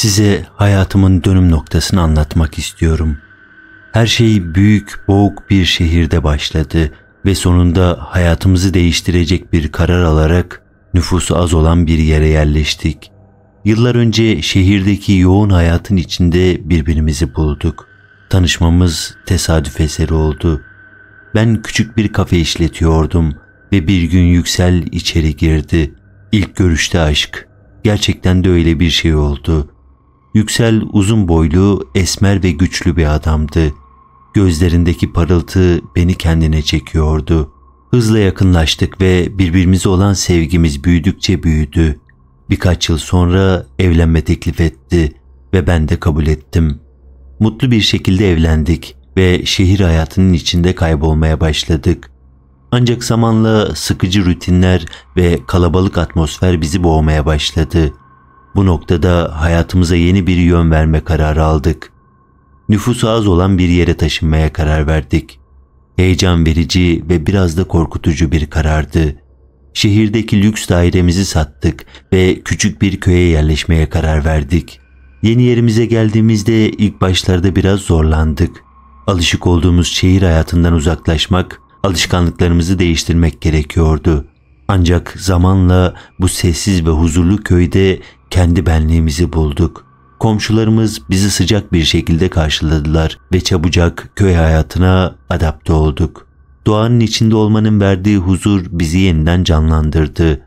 Size hayatımın dönüm noktasını anlatmak istiyorum. Her şey büyük, boğuk bir şehirde başladı ve sonunda hayatımızı değiştirecek bir karar alarak nüfusu az olan bir yere yerleştik. Yıllar önce şehirdeki yoğun hayatın içinde birbirimizi bulduk. Tanışmamız tesadüf eseri oldu. Ben küçük bir kafe işletiyordum ve bir gün Yüksel içeri girdi. İlk görüşte aşk. Gerçekten de öyle bir şey oldu. Yüksel uzun boylu, esmer ve güçlü bir adamdı. Gözlerindeki parıltı beni kendine çekiyordu. Hızla yakınlaştık ve birbirimize olan sevgimiz büyüdükçe büyüdü. Birkaç yıl sonra evlenme teklif etti ve ben de kabul ettim. Mutlu bir şekilde evlendik ve şehir hayatının içinde kaybolmaya başladık. Ancak zamanla sıkıcı rutinler ve kalabalık atmosfer bizi boğmaya başladı. Bu noktada hayatımıza yeni bir yön verme kararı aldık. Nüfusu az olan bir yere taşınmaya karar verdik. Heyecan verici ve biraz da korkutucu bir karardı. Şehirdeki lüks dairemizi sattık ve küçük bir köye yerleşmeye karar verdik. Yeni yerimize geldiğimizde ilk başlarda biraz zorlandık. Alışık olduğumuz şehir hayatından uzaklaşmak, alışkanlıklarımızı değiştirmek gerekiyordu. Ancak zamanla bu sessiz ve huzurlu köyde kendi benliğimizi bulduk. Komşularımız bizi sıcak bir şekilde karşıladılar ve çabucak köy hayatına adapte olduk. Doğanın içinde olmanın verdiği huzur bizi yeniden canlandırdı.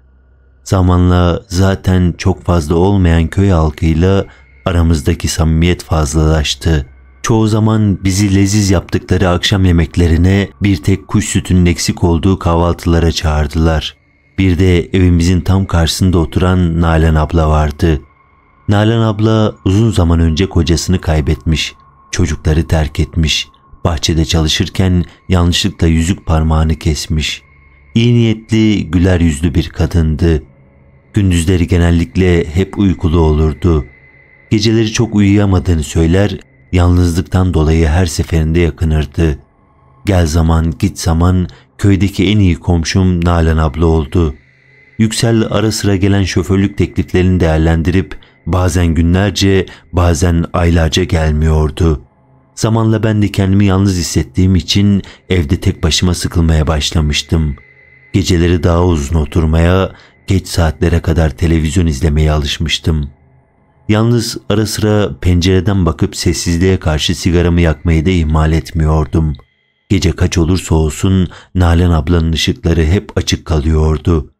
Zamanla zaten çok fazla olmayan köy halkıyla aramızdaki samimiyet fazlalaştı. Çoğu zaman bizi leziz yaptıkları akşam yemeklerine bir tek kuş sütünün eksik olduğu kahvaltılara çağırdılar.'' Bir de evimizin tam karşısında oturan Nalan abla vardı. Nalan abla uzun zaman önce kocasını kaybetmiş, çocukları terk etmiş, bahçede çalışırken yanlışlıkla yüzük parmağını kesmiş. İyi niyetli, güler yüzlü bir kadındı. Gündüzleri genellikle hep uykulu olurdu. Geceleri çok uyuyamadığını söyler, yalnızlıktan dolayı her seferinde yakınırdı. Gel zaman git zaman köydeki en iyi komşum Nalan abla oldu. Yüksel ara sıra gelen şoförlük tekliflerini değerlendirip bazen günlerce bazen aylarca gelmiyordu. Zamanla ben de kendimi yalnız hissettiğim için evde tek başıma sıkılmaya başlamıştım. Geceleri daha uzun oturmaya, geç saatlere kadar televizyon izlemeye alışmıştım. Yalnız ara sıra pencereden bakıp sessizliğe karşı sigaramı yakmayı da ihmal etmiyordum.'' Gece kaç olursa olsun Nalan ablanın ışıkları hep açık kalıyordu.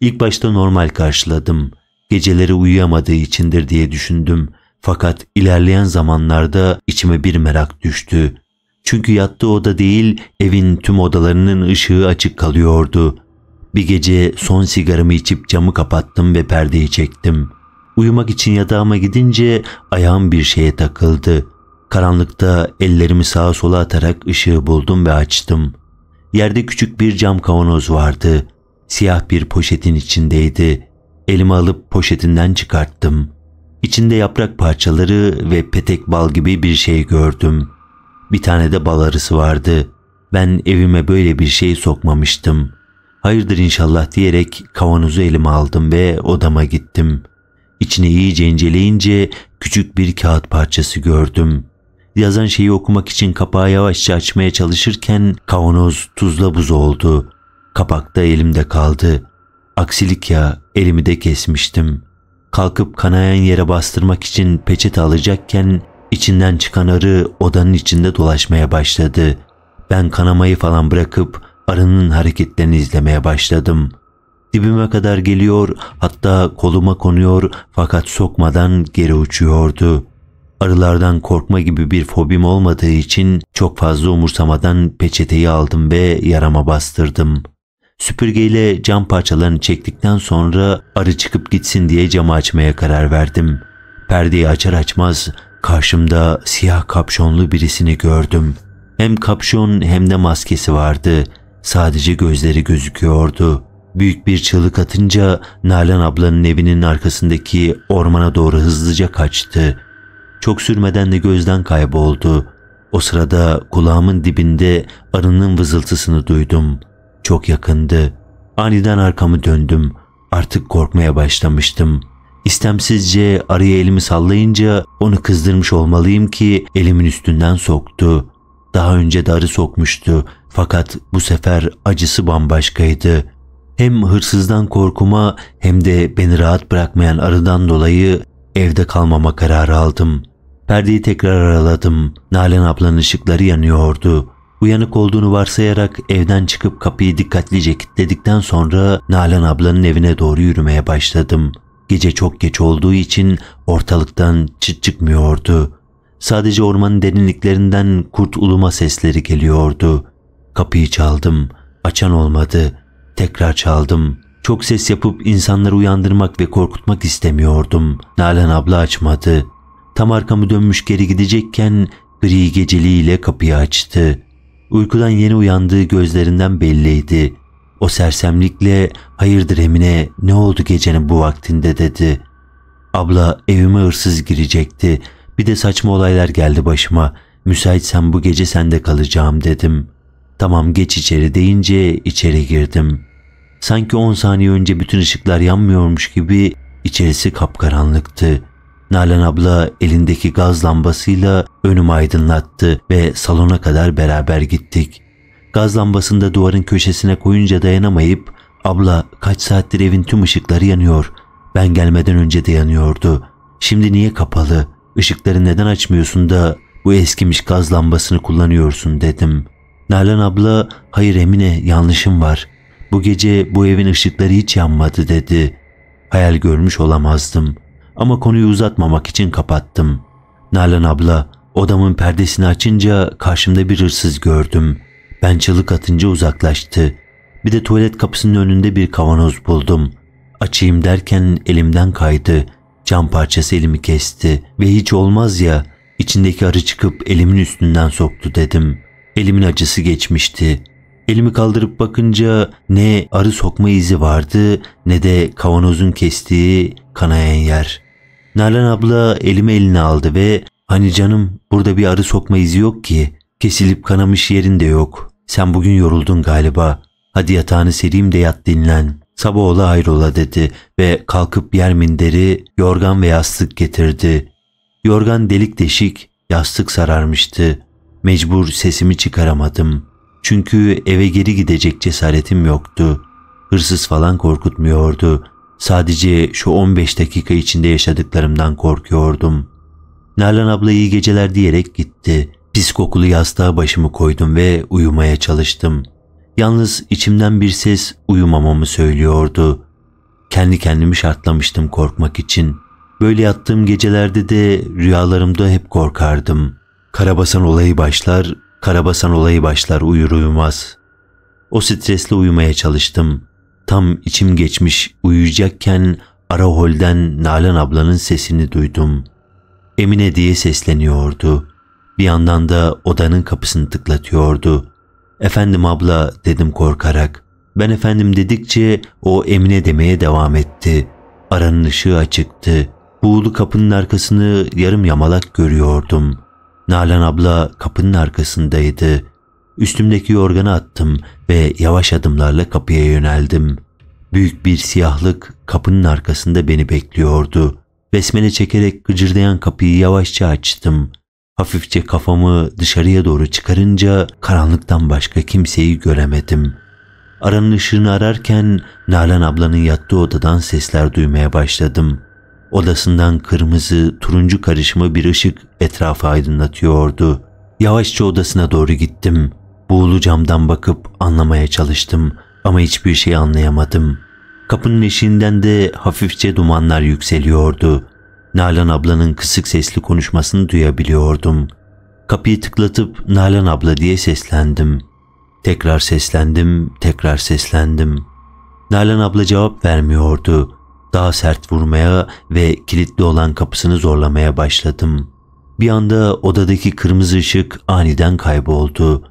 İlk başta normal karşıladım. Geceleri uyuyamadığı içindir diye düşündüm. Fakat ilerleyen zamanlarda içime bir merak düştü. Çünkü yattığı oda değil, evin tüm odalarının ışığı açık kalıyordu. Bir gece son sigaramı içip camı kapattım ve perdeyi çektim. Uyumak için yatağıma gidince ayağım bir şeye takıldı. Karanlıkta ellerimi sağa sola atarak ışığı buldum ve açtım. Yerde küçük bir cam kavanoz vardı. Siyah bir poşetin içindeydi. Elimi alıp poşetinden çıkarttım. İçinde yaprak parçaları ve petek bal gibi bir şey gördüm. Bir tane de bal arısı vardı. Ben evime böyle bir şey sokmamıştım. Hayırdır inşallah diyerek kavanozu elime aldım ve odama gittim. İçini iyice inceleyince küçük bir kağıt parçası gördüm.'' Yazan şeyi okumak için kapağı yavaşça açmaya çalışırken kavanoz tuzla buz oldu. Kapakta elimde kaldı. Aksilik ya elimi de kesmiştim. Kalkıp kanayan yere bastırmak için peçete alacakken içinden çıkan arı odanın içinde dolaşmaya başladı. Ben kanamayı falan bırakıp arının hareketlerini izlemeye başladım. Dibime kadar geliyor hatta koluma konuyor fakat sokmadan geri uçuyordu. Arılardan korkma gibi bir fobim olmadığı için çok fazla umursamadan peçeteyi aldım ve yarama bastırdım. Süpürgeyle cam parçalarını çektikten sonra arı çıkıp gitsin diye camı açmaya karar verdim. Perdeyi açar açmaz karşımda siyah kapşonlu birisini gördüm. Hem kapşon hem de maskesi vardı. Sadece gözleri gözüküyordu. Büyük bir çığlık atınca Nalan ablanın evinin arkasındaki ormana doğru hızlıca kaçtı.'' Çok sürmeden de gözden kayboldu. O sırada kulağımın dibinde arının vızıltısını duydum. Çok yakındı. Aniden arkamı döndüm. Artık korkmaya başlamıştım. İstemsizce arıya elimi sallayınca onu kızdırmış olmalıyım ki elimin üstünden soktu. Daha önce darı sokmuştu fakat bu sefer acısı bambaşkaydı. Hem hırsızdan korkuma hem de beni rahat bırakmayan arıdan dolayı evde kalmama kararı aldım. Perdeyi tekrar araladım. Nalan ablanın ışıkları yanıyordu. Uyanık olduğunu varsayarak evden çıkıp kapıyı dikkatlice kilitledikten sonra Nalan ablanın evine doğru yürümeye başladım. Gece çok geç olduğu için ortalıktan çıt çıkmıyordu. Sadece ormanın derinliklerinden kurt uluma sesleri geliyordu. Kapıyı çaldım. Açan olmadı. Tekrar çaldım. Çok ses yapıp insanları uyandırmak ve korkutmak istemiyordum. Nalan abla açmadı. Tam arkamı dönmüş geri gidecekken gri geceliğiyle kapıyı açtı. Uykudan yeni uyandığı gözlerinden belliydi. O sersemlikle hayırdır Emine ne oldu gecenin bu vaktinde dedi. Abla evime hırsız girecekti. Bir de saçma olaylar geldi başıma. Müsaitsen bu gece sende kalacağım dedim. Tamam geç içeri deyince içeri girdim. Sanki 10 saniye önce bütün ışıklar yanmıyormuş gibi içerisi kapkaranlıktı. Nalan abla elindeki gaz lambasıyla önümü aydınlattı ve salona kadar beraber gittik. Gaz lambasını da duvarın köşesine koyunca dayanamayıp abla kaç saattir evin tüm ışıkları yanıyor. Ben gelmeden önce de yanıyordu. Şimdi niye kapalı? Işıkları neden açmıyorsun da bu eskimiş gaz lambasını kullanıyorsun dedim. Nalan abla hayır Emine yanlışım var. Bu gece bu evin ışıkları hiç yanmadı dedi. Hayal görmüş olamazdım.'' ama konuyu uzatmamak için kapattım. Nalan abla odamın perdesini açınca karşımda bir hırsız gördüm. Ben çığlık atınca uzaklaştı. Bir de tuvalet kapısının önünde bir kavanoz buldum. Açayım derken elimden kaydı. Cam parçası elimi kesti ve hiç olmaz ya içindeki arı çıkıp elimin üstünden soktu dedim. Elimin acısı geçmişti. Elimi kaldırıp bakınca ne arı sokma izi vardı ne de kavanozun kestiği kanayan yer. Nalan abla elimi eline aldı ve hani canım burada bir arı sokma izi yok ki. Kesilip kanamış yerin de yok. Sen bugün yoruldun galiba. Hadi yatağını sereyim de yat dinlen. Sabah ola hayrola dedi ve kalkıp yer minderi, yorgan ve yastık getirdi. Yorgan delik deşik, yastık sararmıştı. Mecbur sesimi çıkaramadım. Çünkü eve geri gidecek cesaretim yoktu. Hırsız falan korkutmuyordu. Sadece şu 15 dakika içinde yaşadıklarımdan korkuyordum. Nalan abla iyi geceler diyerek gitti. Pis kokulu yastığa başımı koydum ve uyumaya çalıştım. Yalnız içimden bir ses uyumamamı söylüyordu. Kendi kendimi şartlamıştım korkmak için. Böyle yattığım gecelerde de rüyalarımda hep korkardım. Karabasan olayı başlar, karabasan olayı başlar uyur uyumaz. O stresle uyumaya çalıştım. Tam içim geçmiş uyuyacakken ara holden Nalan ablanın sesini duydum. Emine diye sesleniyordu. Bir yandan da odanın kapısını tıklatıyordu. Efendim abla dedim korkarak. Ben efendim dedikçe o Emine demeye devam etti. Aranın ışığı açıktı. Buğulu kapının arkasını yarım yamalak görüyordum. Nalan abla kapının arkasındaydı. Üstümdeki yorganı attım ve yavaş adımlarla kapıya yöneldim. Büyük bir siyahlık kapının arkasında beni bekliyordu. Besmele çekerek gıcırdayan kapıyı yavaşça açtım. Hafifçe kafamı dışarıya doğru çıkarınca karanlıktan başka kimseyi göremedim. Aranın ışığını ararken Nalan ablanın yattığı odadan sesler duymaya başladım. Odasından kırmızı, turuncu karışımı bir ışık etrafı aydınlatıyordu. Yavaşça odasına doğru gittim. Buğulu camdan bakıp anlamaya çalıştım ama hiçbir şey anlayamadım. Kapının eşiğinden de hafifçe dumanlar yükseliyordu. Nalan ablanın kısık sesli konuşmasını duyabiliyordum. Kapıyı tıklatıp Nalan abla diye seslendim. Tekrar seslendim, tekrar seslendim. Nalan abla cevap vermiyordu. Daha sert vurmaya ve kilitli olan kapısını zorlamaya başladım. Bir anda odadaki kırmızı ışık aniden kayboldu.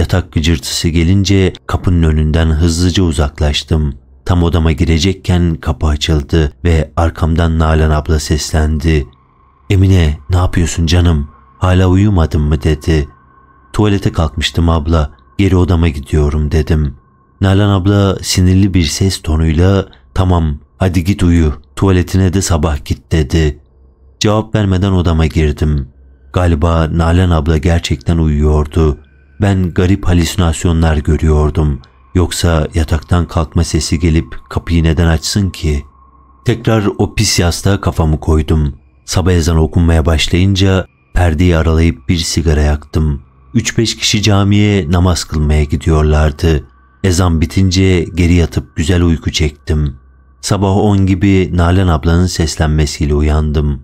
Yatak gıcırtısı gelince kapının önünden hızlıca uzaklaştım. Tam odama girecekken kapı açıldı ve arkamdan Nalan abla seslendi. Emine ne yapıyorsun canım? Hala uyumadın mı dedi. Tuvalete kalkmıştım abla. Geri odama gidiyorum dedim. Nalan abla sinirli bir ses tonuyla tamam hadi git uyu tuvaletine de sabah git dedi. Cevap vermeden odama girdim. Galiba Nalan abla gerçekten uyuyordu. Ben garip halüsinasyonlar görüyordum. Yoksa yataktan kalkma sesi gelip kapıyı neden açsın ki? Tekrar o pis yastığa kafamı koydum. Sabah ezanı okunmaya başlayınca perdeyi aralayıp bir sigara yaktım. 3-5 kişi camiye namaz kılmaya gidiyorlardı. Ezan bitince geri yatıp güzel uyku çektim. Sabah 10 gibi Nalan ablanın seslenmesiyle uyandım.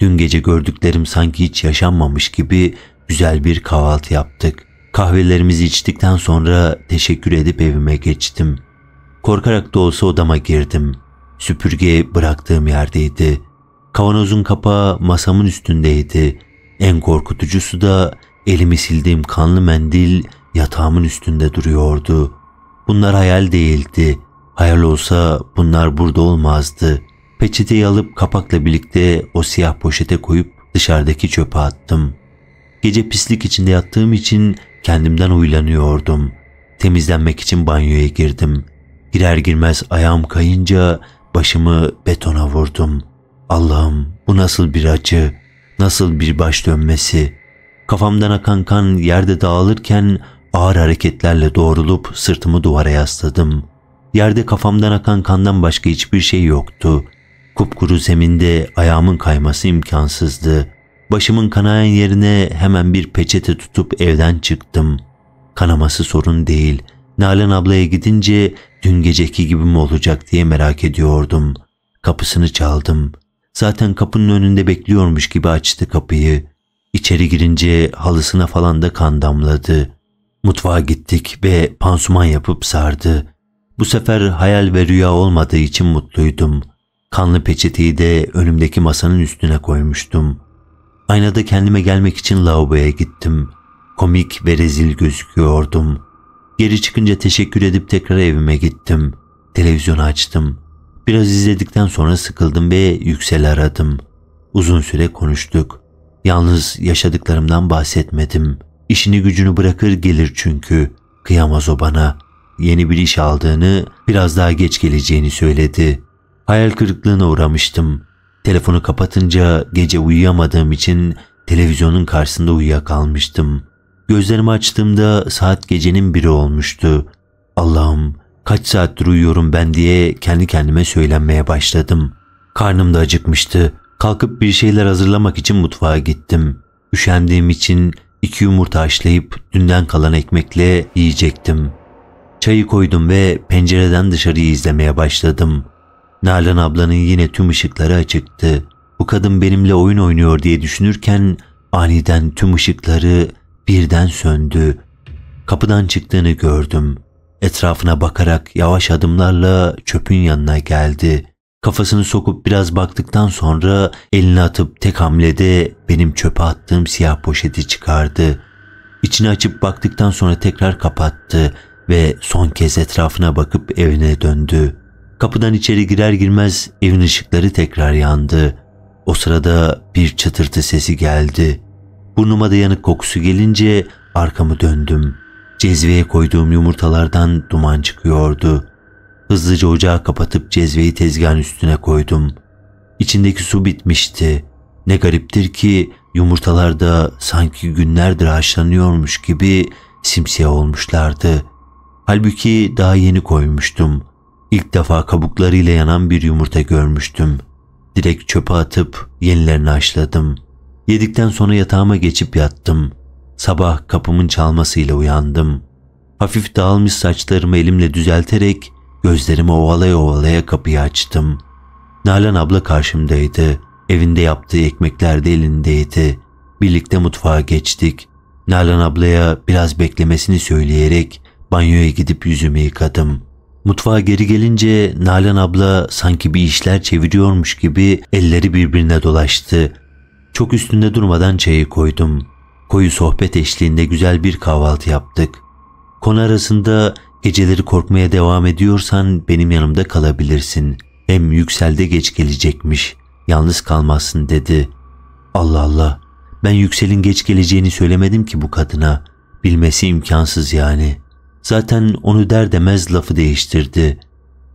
Dün gece gördüklerim sanki hiç yaşanmamış gibi güzel bir kahvaltı yaptık. Kahvelerimizi içtikten sonra teşekkür edip evime geçtim. Korkarak da olsa odama girdim. Süpürge bıraktığım yerdeydi. Kavanozun kapağı masamın üstündeydi. En korkutucusu da elimi sildiğim kanlı mendil yatağımın üstünde duruyordu. Bunlar hayal değildi. Hayal olsa bunlar burada olmazdı. Peçeteyi alıp kapakla birlikte o siyah poşete koyup dışarıdaki çöpe attım. Gece pislik içinde yattığım için Kendimden uylanıyordum. Temizlenmek için banyoya girdim. Girer girmez ayağım kayınca başımı betona vurdum. Allah'ım bu nasıl bir acı, nasıl bir baş dönmesi. Kafamdan akan kan yerde dağılırken ağır hareketlerle doğrulup sırtımı duvara yasladım. Yerde kafamdan akan kandan başka hiçbir şey yoktu. Kupkuru zeminde ayağımın kayması imkansızdı. Başımın kanayan yerine hemen bir peçete tutup evden çıktım. Kanaması sorun değil. Nalan ablaya gidince dün geceki gibi mi olacak diye merak ediyordum. Kapısını çaldım. Zaten kapının önünde bekliyormuş gibi açtı kapıyı. İçeri girince halısına falan da kan damladı. Mutfağa gittik ve pansuman yapıp sardı. Bu sefer hayal ve rüya olmadığı için mutluydum. Kanlı peçeteyi de önümdeki masanın üstüne koymuştum.'' Aynada kendime gelmek için lavaboya gittim. Komik ve rezil gözüküyordum. Geri çıkınca teşekkür edip tekrar evime gittim. Televizyonu açtım. Biraz izledikten sonra sıkıldım ve Yüksel'i aradım. Uzun süre konuştuk. Yalnız yaşadıklarımdan bahsetmedim. İşini gücünü bırakır gelir çünkü. Kıyamaz o bana. Yeni bir iş aldığını, biraz daha geç geleceğini söyledi. Hayal kırıklığına uğramıştım. Telefonu kapatınca gece uyuyamadığım için televizyonun karşısında uyuyakalmıştım. Gözlerimi açtığımda saat gecenin biri olmuştu. Allah'ım kaç saattir uyuyorum ben diye kendi kendime söylenmeye başladım. Karnım da acıkmıştı. Kalkıp bir şeyler hazırlamak için mutfağa gittim. Üşendiğim için iki yumurta haşlayıp dünden kalan ekmekle yiyecektim. Çayı koydum ve pencereden dışarıyı izlemeye başladım. Nalan ablanın yine tüm ışıkları açıktı. Bu kadın benimle oyun oynuyor diye düşünürken aniden tüm ışıkları birden söndü. Kapıdan çıktığını gördüm. Etrafına bakarak yavaş adımlarla çöpün yanına geldi. Kafasını sokup biraz baktıktan sonra elini atıp tek hamlede benim çöpe attığım siyah poşeti çıkardı. İçini açıp baktıktan sonra tekrar kapattı ve son kez etrafına bakıp evine döndü. Kapıdan içeri girer girmez evin ışıkları tekrar yandı. O sırada bir çatırtı sesi geldi. Burnuma dayanık kokusu gelince arkamı döndüm. Cezveye koyduğum yumurtalardan duman çıkıyordu. Hızlıca ocağı kapatıp cezveyi tezgahın üstüne koydum. İçindeki su bitmişti. Ne gariptir ki yumurtalar da sanki günlerdir haşlanıyormuş gibi simsiyah olmuşlardı. Halbuki daha yeni koymuştum. İlk defa kabuklarıyla yanan bir yumurta görmüştüm. Direkt çöpe atıp yenilerini açladım. Yedikten sonra yatağıma geçip yattım. Sabah kapımın çalmasıyla uyandım. Hafif dağılmış saçlarımı elimle düzelterek gözlerimi ovalaya ovalaya kapıyı açtım. Nalan abla karşımdaydı. Evinde yaptığı ekmekler de elindeydi. Birlikte mutfağa geçtik. Nalan ablaya biraz beklemesini söyleyerek banyoya gidip yüzümü yıkadım.'' Mutfağa geri gelince Nalan abla sanki bir işler çeviriyormuş gibi elleri birbirine dolaştı. Çok üstünde durmadan çayı koydum. Koyu sohbet eşliğinde güzel bir kahvaltı yaptık. Konu arasında geceleri korkmaya devam ediyorsan benim yanımda kalabilirsin. Hem yükselde geç gelecekmiş. Yalnız kalmazsın dedi. Allah Allah. Ben yükselin geç geleceğini söylemedim ki bu kadına. Bilmesi imkansız yani. Zaten onu der demez lafı değiştirdi.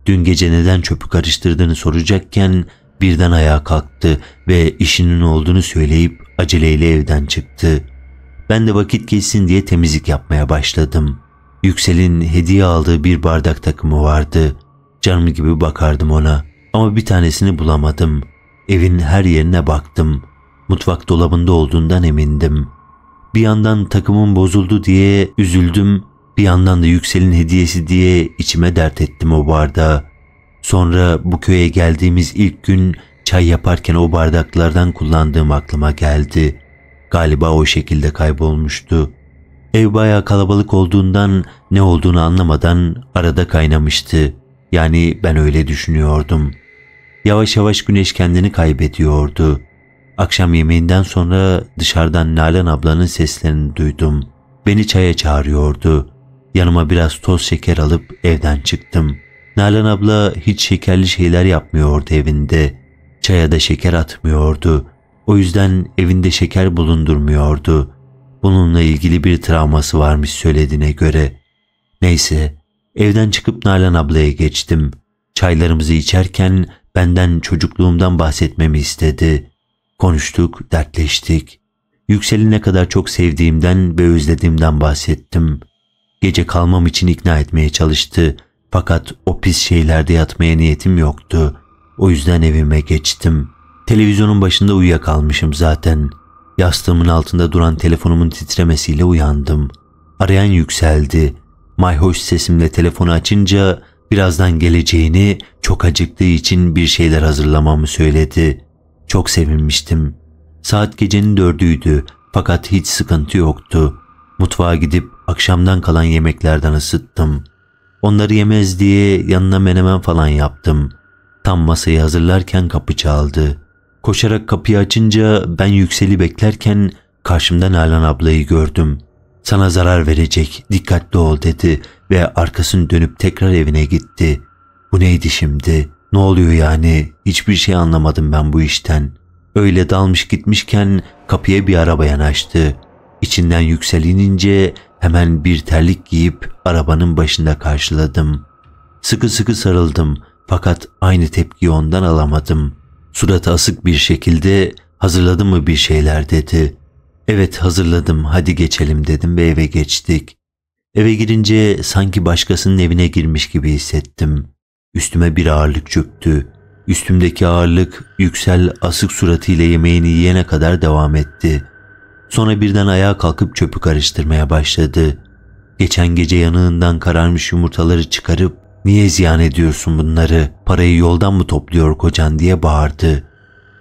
Dün gece neden çöpü karıştırdığını soracakken birden ayağa kalktı ve işinin olduğunu söyleyip aceleyle evden çıktı. Ben de vakit geçsin diye temizlik yapmaya başladım. Yüksel'in hediye aldığı bir bardak takımı vardı. Canım gibi bakardım ona ama bir tanesini bulamadım. Evin her yerine baktım. Mutfak dolabında olduğundan emindim. Bir yandan takımım bozuldu diye üzüldüm bir yandan da Yüksel'in hediyesi diye içime dert ettim o bardağı. Sonra bu köye geldiğimiz ilk gün çay yaparken o bardaklardan kullandığım aklıma geldi. Galiba o şekilde kaybolmuştu. Ev bayağı kalabalık olduğundan ne olduğunu anlamadan arada kaynamıştı. Yani ben öyle düşünüyordum. Yavaş yavaş güneş kendini kaybediyordu. Akşam yemeğinden sonra dışarıdan Nalan ablanın seslerini duydum. Beni çaya çağırıyordu. Yanıma biraz toz şeker alıp evden çıktım. Nalan abla hiç şekerli şeyler yapmıyordu evinde. Çaya da şeker atmıyordu. O yüzden evinde şeker bulundurmuyordu. Bununla ilgili bir travması varmış söylediğine göre. Neyse evden çıkıp Nalan ablaya geçtim. Çaylarımızı içerken benden çocukluğumdan bahsetmemi istedi. Konuştuk, dertleştik. Yüksel'i ne kadar çok sevdiğimden ve özlediğimden bahsettim. Gece kalmam için ikna etmeye çalıştı. Fakat o pis şeylerde yatmaya niyetim yoktu. O yüzden evime geçtim. Televizyonun başında uyuyakalmışım zaten. Yastığımın altında duran telefonumun titremesiyle uyandım. Arayan yükseldi. Mayhoş sesimle telefonu açınca birazdan geleceğini çok acıktığı için bir şeyler hazırlamamı söyledi. Çok sevinmiştim. Saat gecenin dördüydü fakat hiç sıkıntı yoktu. Mutfağa gidip akşamdan kalan yemeklerden ısıttım. Onları yemez diye yanına menemen falan yaptım. Tam masayı hazırlarken kapı çaldı. Koşarak kapıyı açınca ben Yüksel'i beklerken karşımda Nalan ablayı gördüm. Sana zarar verecek, dikkatli ol dedi ve arkasını dönüp tekrar evine gitti. Bu neydi şimdi? Ne oluyor yani? Hiçbir şey anlamadım ben bu işten. Öyle dalmış gitmişken kapıya bir araba yanaştı. İçinden yükselinince hemen bir terlik giyip arabanın başında karşıladım. Sıkı sıkı sarıldım fakat aynı tepkiyi ondan alamadım. Suratı asık bir şekilde hazırladın mı bir şeyler dedi. Evet hazırladım hadi geçelim dedim ve eve geçtik. Eve girince sanki başkasının evine girmiş gibi hissettim. Üstüme bir ağırlık çöktü. Üstümdeki ağırlık yüksel asık suratıyla yemeğini yiyene kadar devam etti. Sonra birden ayağa kalkıp çöpü karıştırmaya başladı. Geçen gece yanığından kararmış yumurtaları çıkarıp ''Niye ziyan ediyorsun bunları? Parayı yoldan mı topluyor kocan?'' diye bağırdı.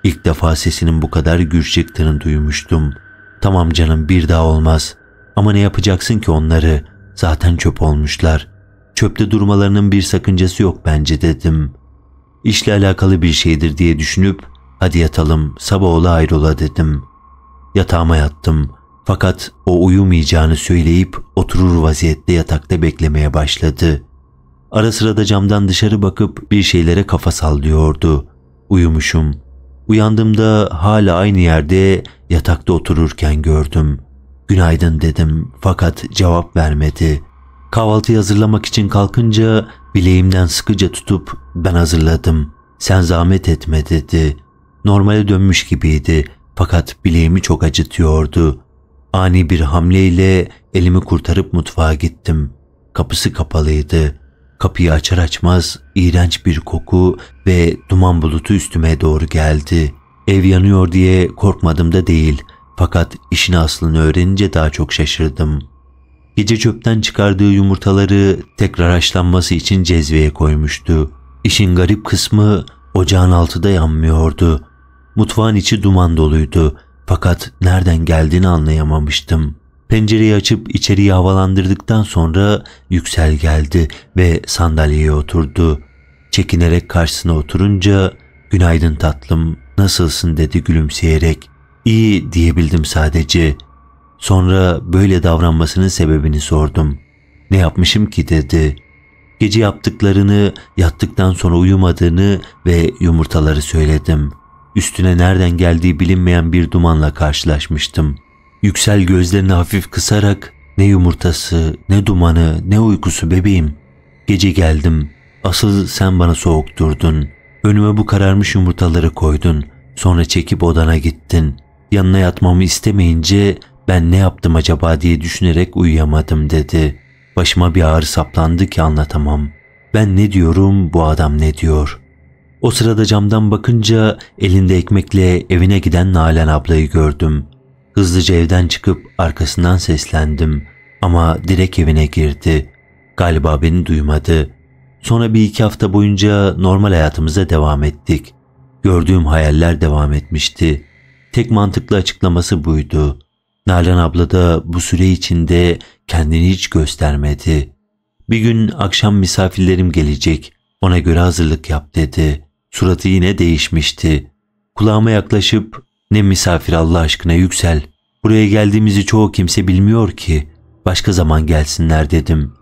İlk defa sesinin bu kadar gür çıktığını duymuştum. ''Tamam canım bir daha olmaz. Ama ne yapacaksın ki onları? Zaten çöp olmuşlar. Çöpte durmalarının bir sakıncası yok bence.'' dedim. İşle alakalı bir şeydir diye düşünüp ''Hadi yatalım sabah ola ayrıla'' dedim.'' Yatağıma yattım fakat o uyumayacağını söyleyip oturur vaziyette yatakta beklemeye başladı. Ara sıra da camdan dışarı bakıp bir şeylere kafa sallıyordu. Uyumuşum. Uyandığımda hala aynı yerde yatakta otururken gördüm. Günaydın dedim fakat cevap vermedi. Kahvaltı hazırlamak için kalkınca bileğimden sıkıca tutup ben hazırladım. Sen zahmet etme dedi. Normale dönmüş gibiydi. Fakat bileğimi çok acıtıyordu. Ani bir hamleyle elimi kurtarıp mutfağa gittim. Kapısı kapalıydı. Kapıyı açar açmaz iğrenç bir koku ve duman bulutu üstüme doğru geldi. Ev yanıyor diye korkmadım da değil. Fakat işin aslını öğrenince daha çok şaşırdım. Gece çöpten çıkardığı yumurtaları tekrar haşlanması için cezveye koymuştu. İşin garip kısmı ocağın altıda yanmıyordu. Mutfağın içi duman doluydu fakat nereden geldiğini anlayamamıştım. Pencereyi açıp içeriği havalandırdıktan sonra Yüksel geldi ve sandalyeye oturdu. Çekinerek karşısına oturunca "Günaydın tatlım. Nasılsın?" dedi gülümseyerek. "İyi." diyebildim sadece. Sonra böyle davranmasının sebebini sordum. "Ne yapmışım ki?" dedi. Gece yaptıklarını, yattıktan sonra uyumadığını ve yumurtaları söyledim. Üstüne nereden geldiği bilinmeyen bir dumanla karşılaşmıştım. Yüksel gözlerini hafif kısarak ne yumurtası, ne dumanı, ne uykusu bebeğim. Gece geldim. Asıl sen bana soğuk durdun. Önüme bu kararmış yumurtaları koydun. Sonra çekip odana gittin. Yanına yatmamı istemeyince ben ne yaptım acaba diye düşünerek uyuyamadım dedi. Başıma bir ağrı saplandı ki anlatamam. Ben ne diyorum bu adam ne diyor? O sırada camdan bakınca elinde ekmekle evine giden Nalan ablayı gördüm. Hızlıca evden çıkıp arkasından seslendim ama direkt evine girdi. Galiba beni duymadı. Sonra bir iki hafta boyunca normal hayatımıza devam ettik. Gördüğüm hayaller devam etmişti. Tek mantıklı açıklaması buydu. Nalan abla da bu süre içinde kendini hiç göstermedi. Bir gün akşam misafirlerim gelecek.'' Ona göre hazırlık yap dedi. Suratı yine değişmişti. Kulağıma yaklaşıp ne misafir Allah aşkına yüksel. Buraya geldiğimizi çoğu kimse bilmiyor ki. Başka zaman gelsinler dedim.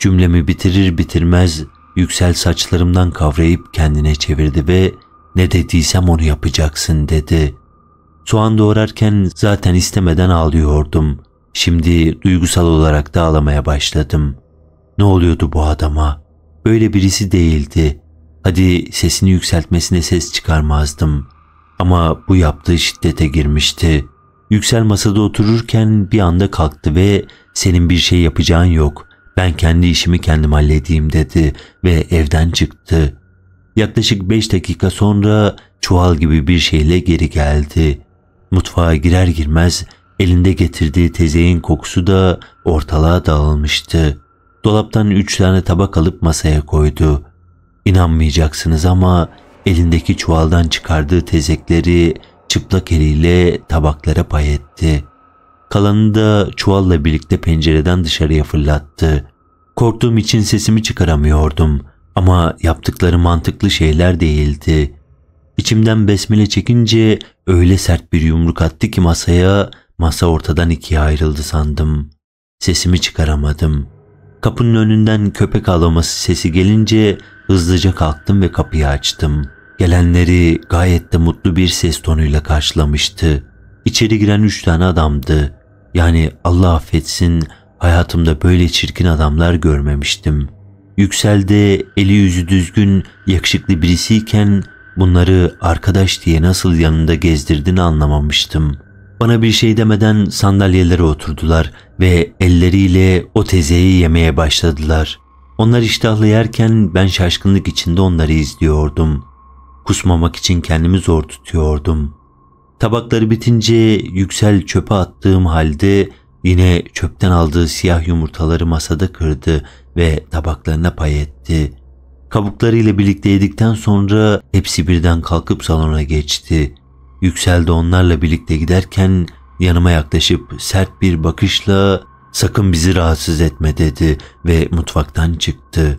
Cümlemi bitirir bitirmez yüksel saçlarımdan kavrayıp kendine çevirdi ve ne dediysem onu yapacaksın dedi. Soğan doğrarken zaten istemeden ağlıyordum. Şimdi duygusal olarak da ağlamaya başladım. Ne oluyordu bu adama? Böyle birisi değildi. Hadi sesini yükseltmesine ses çıkarmazdım. Ama bu yaptığı şiddete girmişti. Yüksel masada otururken bir anda kalktı ve senin bir şey yapacağın yok. Ben kendi işimi kendim halledeyim dedi ve evden çıktı. Yaklaşık beş dakika sonra çuval gibi bir şeyle geri geldi. Mutfağa girer girmez elinde getirdiği tezeğin kokusu da ortalığa dağılmıştı. Dolaptan üç tane tabak alıp masaya koydu. İnanmayacaksınız ama elindeki çuvaldan çıkardığı tezekleri çıplak eliyle tabaklara pay etti. Kalanını da çuvalla birlikte pencereden dışarıya fırlattı. Korktuğum için sesimi çıkaramıyordum ama yaptıkları mantıklı şeyler değildi. İçimden besmele çekince öyle sert bir yumruk attı ki masaya, masa ortadan ikiye ayrıldı sandım. Sesimi çıkaramadım. Kapının önünden köpek ağlaması sesi gelince Hızlıca kalktım ve kapıyı açtım. Gelenleri gayet de mutlu bir ses tonuyla karşılamıştı. İçeri giren üç tane adamdı. Yani Allah affetsin hayatımda böyle çirkin adamlar görmemiştim. Yükselde eli yüzü düzgün yakışıklı birisiyken bunları arkadaş diye nasıl yanında gezdirdiğini anlamamıştım. Bana bir şey demeden sandalyelere oturdular ve elleriyle o tezeyi yemeye başladılar. Onlar iştahlı yerken ben şaşkınlık içinde onları izliyordum. Kusmamak için kendimi zor tutuyordum. Tabakları bitince yüksel çöpe attığım halde yine çöpten aldığı siyah yumurtaları masada kırdı ve tabaklarına pay etti. Kabuklarıyla birlikte yedikten sonra hepsi birden kalkıp salona geçti. Yüksel de onlarla birlikte giderken yanıma yaklaşıp sert bir bakışla Sakın bizi rahatsız etme dedi ve mutfaktan çıktı.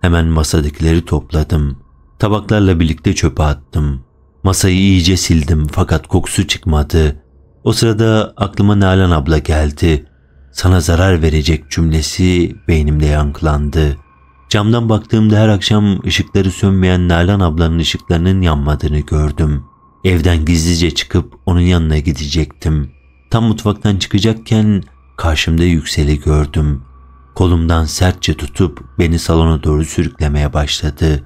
Hemen masadakileri topladım. Tabaklarla birlikte çöpe attım. Masayı iyice sildim fakat kokusu çıkmadı. O sırada aklıma Nalan abla geldi. Sana zarar verecek cümlesi beynimde yankılandı. Camdan baktığımda her akşam ışıkları sönmeyen Nalan ablanın ışıklarının yanmadığını gördüm. Evden gizlice çıkıp onun yanına gidecektim. Tam mutfaktan çıkacakken Karşımda yükseli gördüm. Kolumdan sertçe tutup beni salona doğru sürüklemeye başladı.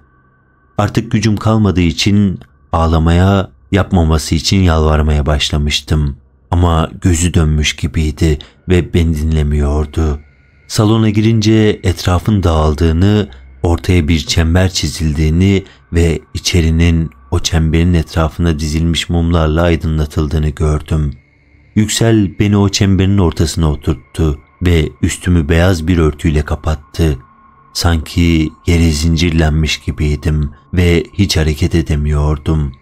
Artık gücüm kalmadığı için ağlamaya, yapmaması için yalvarmaya başlamıştım. Ama gözü dönmüş gibiydi ve beni dinlemiyordu. Salona girince etrafın dağıldığını, ortaya bir çember çizildiğini ve içerinin o çemberin etrafına dizilmiş mumlarla aydınlatıldığını gördüm. Yüksel beni o çemberin ortasına oturttu ve üstümü beyaz bir örtüyle kapattı. Sanki yere zincirlenmiş gibiydim ve hiç hareket edemiyordum.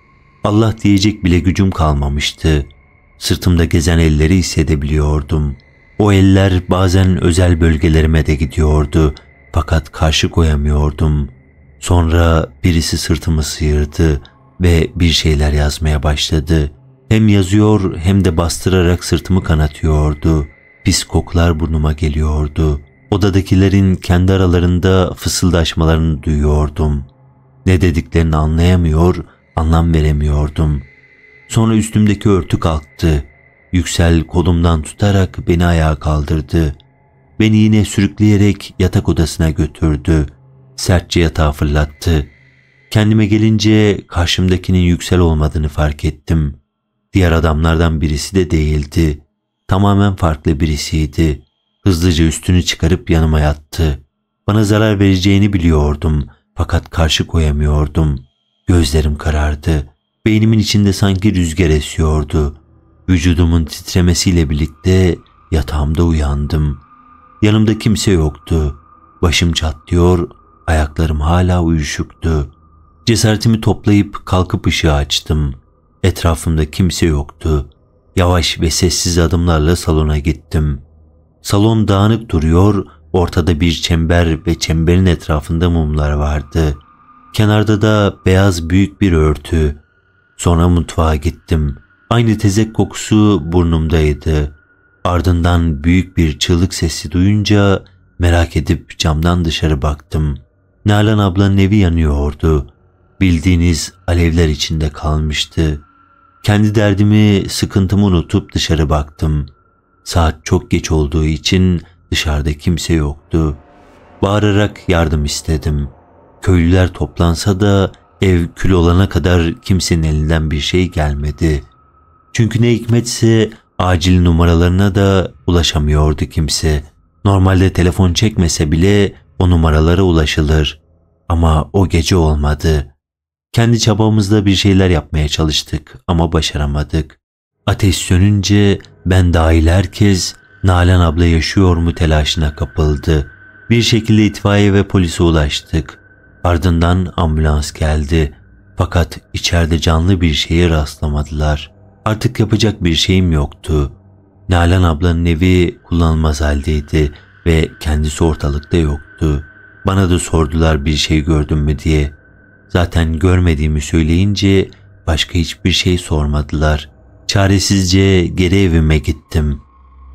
Allah diyecek bile gücüm kalmamıştı. Sırtımda gezen elleri hissedebiliyordum. O eller bazen özel bölgelerime de gidiyordu fakat karşı koyamıyordum. Sonra birisi sırtımı sıyırdı ve bir şeyler yazmaya başladı.'' Hem yazıyor hem de bastırarak sırtımı kanatıyordu. Pis koklar burnuma geliyordu. Odadakilerin kendi aralarında fısıldaşmalarını duyuyordum. Ne dediklerini anlayamıyor, anlam veremiyordum. Sonra üstümdeki örtü kalktı. Yüksel kolumdan tutarak beni ayağa kaldırdı. Beni yine sürükleyerek yatak odasına götürdü. Sertçe yatağa fırlattı. Kendime gelince karşımdakinin yüksel olmadığını fark ettim. Diğer adamlardan birisi de değildi. Tamamen farklı birisiydi. Hızlıca üstünü çıkarıp yanıma yattı. Bana zarar vereceğini biliyordum fakat karşı koyamıyordum. Gözlerim karardı. Beynimin içinde sanki rüzgar esiyordu. Vücudumun titremesiyle birlikte yatağımda uyandım. Yanımda kimse yoktu. Başım çatlıyor, ayaklarım hala uyuşuktu. Cesaretimi toplayıp kalkıp ışığı açtım. Etrafımda kimse yoktu. Yavaş ve sessiz adımlarla salona gittim. Salon dağınık duruyor, ortada bir çember ve çemberin etrafında mumlar vardı. Kenarda da beyaz büyük bir örtü. Sonra mutfağa gittim. Aynı tezek kokusu burnumdaydı. Ardından büyük bir çığlık sesi duyunca merak edip camdan dışarı baktım. Nalan ablanın evi yanıyordu. Bildiğiniz alevler içinde kalmıştı.'' Kendi derdimi, sıkıntımı unutup dışarı baktım. Saat çok geç olduğu için dışarıda kimse yoktu. Bağırarak yardım istedim. Köylüler toplansa da ev kül olana kadar kimsenin elinden bir şey gelmedi. Çünkü ne hikmetse acil numaralarına da ulaşamıyordu kimse. Normalde telefon çekmese bile o numaralara ulaşılır. Ama o gece olmadı. Kendi çabamızla bir şeyler yapmaya çalıştık ama başaramadık. Ateş sönünce ben dahil herkes Nalan abla yaşıyor mu telaşına kapıldı. Bir şekilde itfaiye ve polise ulaştık. Ardından ambulans geldi. Fakat içeride canlı bir şeye rastlamadılar. Artık yapacak bir şeyim yoktu. Nalan ablanın evi kullanılmaz haldeydi ve kendisi ortalıkta yoktu. Bana da sordular bir şey gördün mü diye. Zaten görmediğimi söyleyince başka hiçbir şey sormadılar. Çaresizce geri evime gittim.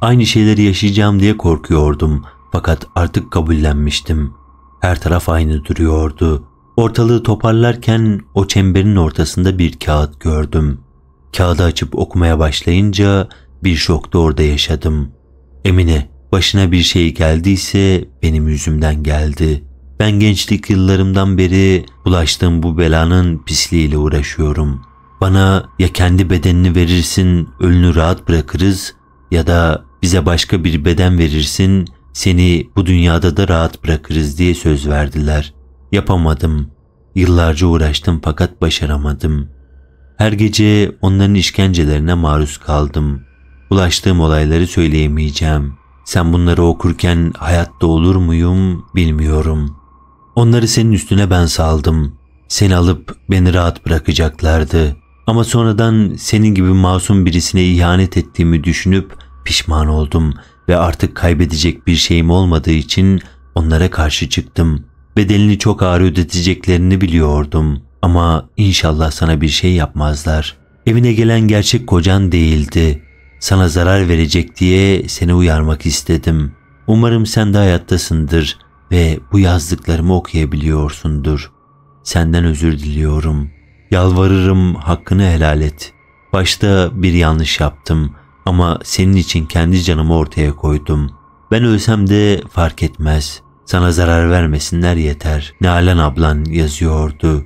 Aynı şeyleri yaşayacağım diye korkuyordum fakat artık kabullenmiştim. Her taraf aynı duruyordu. Ortalığı toparlarken o çemberin ortasında bir kağıt gördüm. Kağıdı açıp okumaya başlayınca bir şokta orada yaşadım. Emine başına bir şey geldiyse benim yüzümden geldi. Ben gençlik yıllarımdan beri bulaştığım bu belanın pisliğiyle uğraşıyorum. Bana ya kendi bedenini verirsin, ölünü rahat bırakırız ya da bize başka bir beden verirsin, seni bu dünyada da rahat bırakırız diye söz verdiler. Yapamadım. Yıllarca uğraştım fakat başaramadım. Her gece onların işkencelerine maruz kaldım. Ulaştığım olayları söyleyemeyeceğim. Sen bunları okurken hayatta olur muyum bilmiyorum.'' Onları senin üstüne ben saldım. Seni alıp beni rahat bırakacaklardı. Ama sonradan senin gibi masum birisine ihanet ettiğimi düşünüp pişman oldum ve artık kaybedecek bir şeyim olmadığı için onlara karşı çıktım. Bedelini çok ağır ödeteceklerini biliyordum ama inşallah sana bir şey yapmazlar. Evine gelen gerçek kocan değildi. Sana zarar verecek diye seni uyarmak istedim. Umarım sen de hayattasındır.'' ve bu yazdıklarımı okuyabiliyorsundur. Senden özür diliyorum. Yalvarırım hakkını helal et. Başta bir yanlış yaptım ama senin için kendi canımı ortaya koydum. Ben ölsem de fark etmez. Sana zarar vermesinler yeter. Nalan ablan yazıyordu.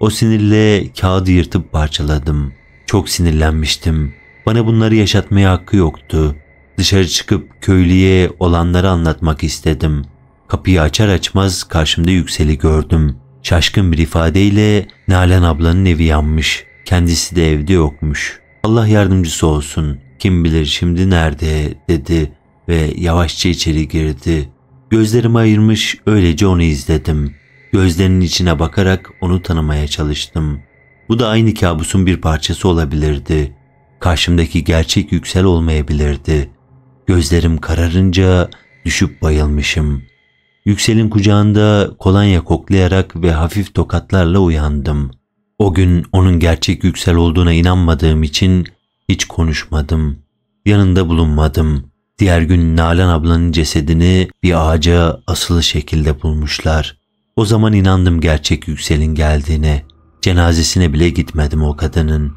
O sinirle kağıdı yırtıp parçaladım. Çok sinirlenmiştim. Bana bunları yaşatmaya hakkı yoktu. Dışarı çıkıp köylüye olanları anlatmak istedim. Kapıyı açar açmaz karşımda Yüksel'i gördüm. Şaşkın bir ifadeyle Nalan ablanın evi yanmış. Kendisi de evde yokmuş. Allah yardımcısı olsun. Kim bilir şimdi nerede dedi ve yavaşça içeri girdi. Gözlerimi ayırmış öylece onu izledim. Gözlerinin içine bakarak onu tanımaya çalıştım. Bu da aynı kabusun bir parçası olabilirdi. Karşımdaki gerçek yüksel olmayabilirdi. Gözlerim kararınca düşüp bayılmışım. Yüksel'in kucağında kolonya koklayarak ve hafif tokatlarla uyandım. O gün onun gerçek Yüksel olduğuna inanmadığım için hiç konuşmadım. Yanında bulunmadım. Diğer gün Nalan ablanın cesedini bir ağaca asılı şekilde bulmuşlar. O zaman inandım gerçek Yüksel'in geldiğine. Cenazesine bile gitmedim o kadının.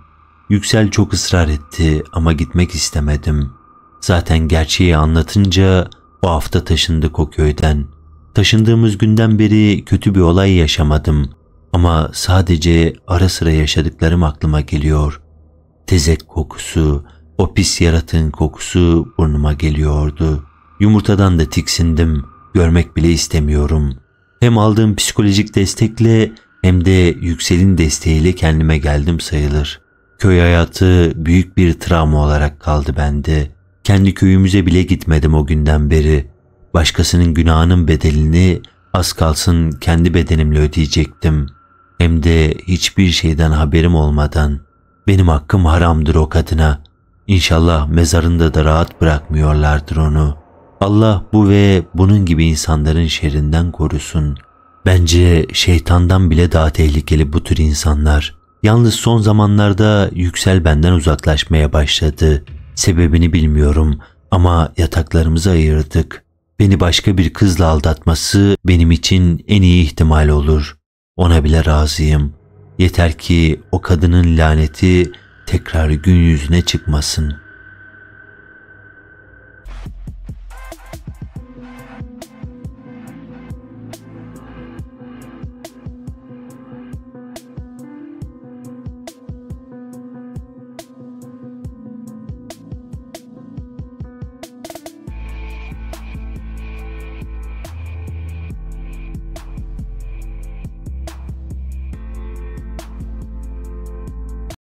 Yüksel çok ısrar etti ama gitmek istemedim. Zaten gerçeği anlatınca o hafta taşındık o köyden.'' Taşındığımız günden beri kötü bir olay yaşamadım ama sadece ara sıra yaşadıklarım aklıma geliyor. Tezek kokusu, o pis yaratığın kokusu burnuma geliyordu. Yumurtadan da tiksindim, görmek bile istemiyorum. Hem aldığım psikolojik destekle hem de Yüksel'in desteğiyle kendime geldim sayılır. Köy hayatı büyük bir travma olarak kaldı bende. Kendi köyümüze bile gitmedim o günden beri başkasının günahının bedelini az kalsın kendi bedenimle ödeyecektim. Hem de hiçbir şeyden haberim olmadan. Benim hakkım haramdır o kadına. İnşallah mezarında da rahat bırakmıyorlardır onu. Allah bu ve bunun gibi insanların şerinden korusun. Bence şeytandan bile daha tehlikeli bu tür insanlar. Yalnız son zamanlarda Yüksel benden uzaklaşmaya başladı. Sebebini bilmiyorum ama yataklarımızı ayırdık. Beni başka bir kızla aldatması benim için en iyi ihtimal olur. Ona bile razıyım. Yeter ki o kadının laneti tekrar gün yüzüne çıkmasın.''